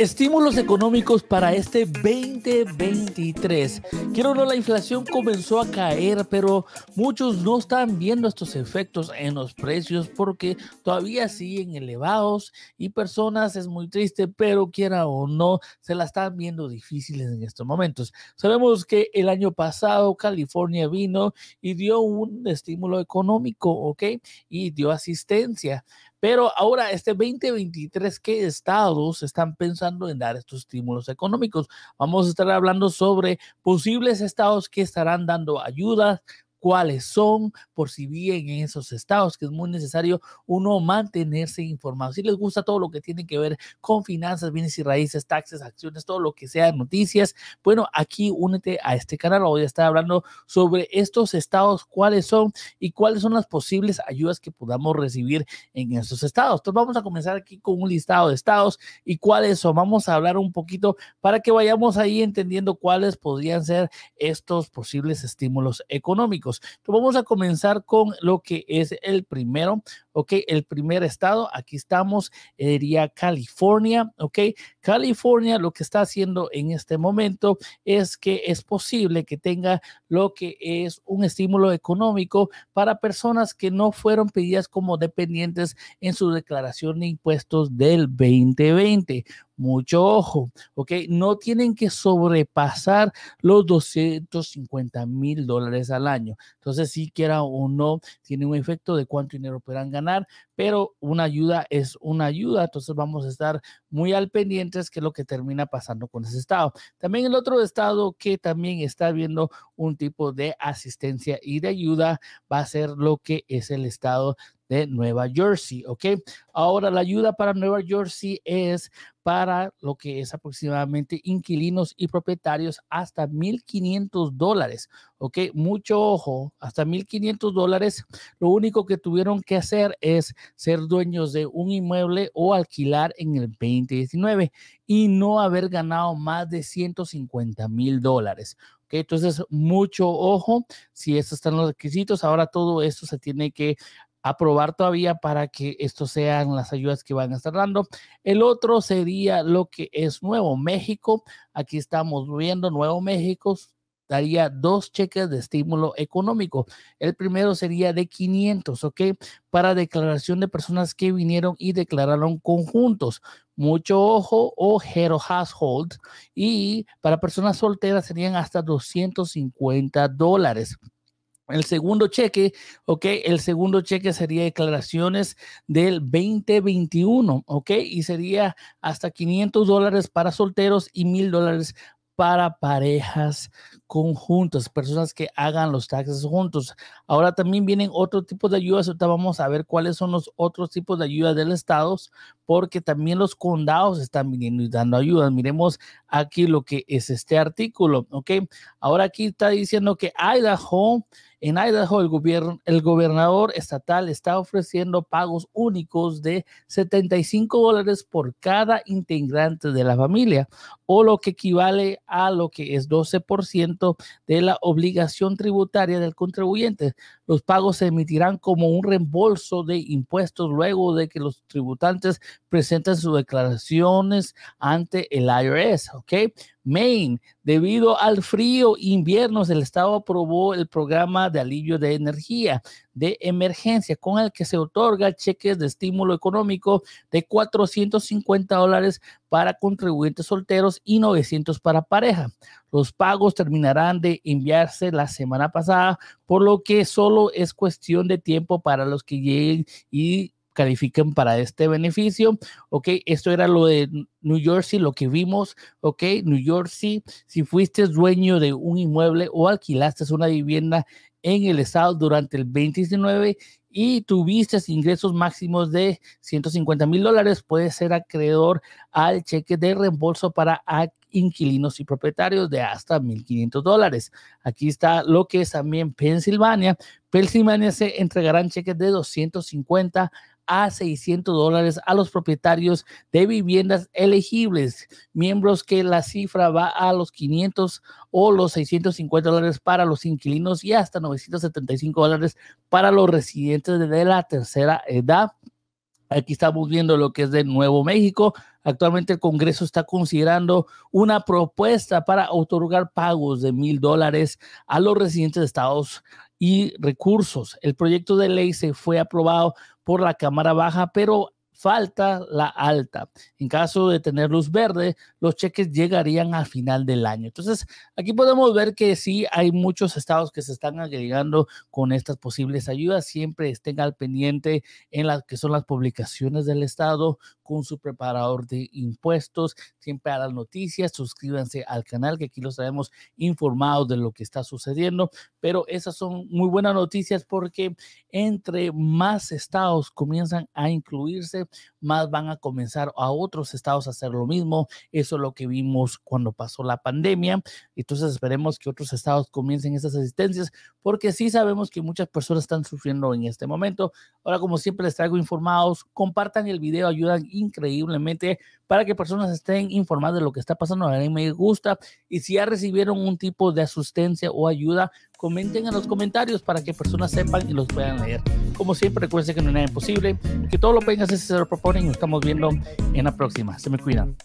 Estímulos económicos para este 2023. Quiero no, la inflación comenzó a caer, pero muchos no están viendo estos efectos en los precios porque todavía siguen elevados y personas es muy triste, pero quiera o no, se la están viendo difíciles en estos momentos. Sabemos que el año pasado California vino y dio un estímulo económico, ¿ok? Y dio asistencia, pero ahora, este 2023, ¿qué estados están pensando en dar estos estímulos económicos? Vamos a estar hablando sobre posibles estados que estarán dando ayudas, cuáles son, por si bien en esos estados, que es muy necesario uno mantenerse informado. Si les gusta todo lo que tiene que ver con finanzas, bienes y raíces, taxes, acciones, todo lo que sea noticias, bueno, aquí únete a este canal. Voy a estar hablando sobre estos estados, cuáles son y cuáles son las posibles ayudas que podamos recibir en esos estados. Entonces vamos a comenzar aquí con un listado de estados y cuáles son. Vamos a hablar un poquito para que vayamos ahí entendiendo cuáles podrían ser estos posibles estímulos económicos. Entonces vamos a comenzar con lo que es el primero. ¿ok? El primer estado, aquí estamos, diría California, ¿ok? California lo que está haciendo en este momento es que es posible que tenga lo que es un estímulo económico para personas que no fueron pedidas como dependientes en su declaración de impuestos del 2020 mucho ojo, ¿ok? No tienen que sobrepasar los 250 mil dólares al año. Entonces, si quiera o no, tiene un efecto de cuánto dinero podrán ganar ganar, pero una ayuda es una ayuda, entonces vamos a estar muy al pendientes que lo que termina pasando con ese estado. También el otro estado que también está viendo un tipo de asistencia y de ayuda va a ser lo que es el estado de Nueva Jersey, ¿ok? Ahora, la ayuda para Nueva Jersey es para lo que es aproximadamente inquilinos y propietarios hasta 1.500 dólares, ¿ok? Mucho ojo, hasta 1.500 dólares, lo único que tuvieron que hacer es ser dueños de un inmueble o alquilar en el 2019 y no haber ganado más de 150 mil dólares, entonces, mucho ojo si estos están los requisitos. Ahora todo esto se tiene que aprobar todavía para que estos sean las ayudas que van a estar dando. El otro sería lo que es Nuevo México. Aquí estamos viendo Nuevo México daría dos cheques de estímulo económico. El primero sería de 500, ¿ok? Para declaración de personas que vinieron y declararon conjuntos. Mucho ojo o Hero Household. Y para personas solteras serían hasta 250 dólares. El segundo cheque, ok, el segundo cheque sería declaraciones del 2021, ok, y sería hasta 500 dólares para solteros y 1000 dólares para parejas conjuntas, personas que hagan los taxes juntos. Ahora también vienen otros tipos de ayudas, ahorita vamos a ver cuáles son los otros tipos de ayudas del Estado, porque también los condados están viniendo y dando ayudas. Miremos aquí lo que es este artículo, ¿ok? Ahora aquí está diciendo que Idaho en Idaho, el, el gobernador estatal está ofreciendo pagos únicos de 75 dólares por cada integrante de la familia, o lo que equivale a lo que es 12% de la obligación tributaria del contribuyente. Los pagos se emitirán como un reembolso de impuestos luego de que los tributantes presenten sus declaraciones ante el IRS. Maine, debido al frío invierno, el Estado aprobó el programa de alivio de energía de emergencia con el que se otorga cheques de estímulo económico de 450 dólares para contribuyentes solteros y 900 para pareja. Los pagos terminarán de enviarse la semana pasada, por lo que solo es cuestión de tiempo para los que lleguen y califiquen para este beneficio. Ok, esto era lo de New Jersey, lo que vimos. Ok, New Jersey, si fuiste dueño de un inmueble o alquilaste una vivienda en el Estado durante el 2019 y tuviste ingresos máximos de 150 mil dólares, puedes ser acreedor al cheque de reembolso para inquilinos y propietarios de hasta 1.500 dólares. Aquí está lo que es también Pensilvania. Pensilvania se entregarán cheques de 250 a 600 dólares a los propietarios de viviendas elegibles, miembros que la cifra va a los 500 o los 650 dólares para los inquilinos y hasta 975 dólares para los residentes de la tercera edad. Aquí estamos viendo lo que es de Nuevo México. Actualmente el Congreso está considerando una propuesta para otorgar pagos de mil dólares a los residentes de estados Unidos y recursos. El proyecto de ley se fue aprobado por la Cámara Baja, pero falta la alta. En caso de tener luz verde, los cheques llegarían al final del año. Entonces, aquí podemos ver que sí hay muchos estados que se están agregando con estas posibles ayudas. Siempre estén al pendiente en las que son las publicaciones del estado con su preparador de impuestos. Siempre a las noticias, suscríbanse al canal que aquí los traemos informados de lo que está sucediendo. Pero esas son muy buenas noticias porque entre más estados comienzan a incluirse, más van a comenzar a otros estados a hacer lo mismo. Eso es lo que vimos cuando pasó la pandemia. Entonces esperemos que otros estados comiencen estas asistencias porque sí sabemos que muchas personas están sufriendo en este momento. Ahora, como siempre, les traigo informados, compartan el video, ayudan increíblemente para que personas estén informadas de lo que está pasando. A mí me gusta. Y si ya recibieron un tipo de asistencia o ayuda, comenten en los comentarios para que personas sepan y los puedan leer. Como siempre, recuerden que no es imposible, que todo lo que si se lo proponen y nos estamos viendo en la próxima. Se me cuidan.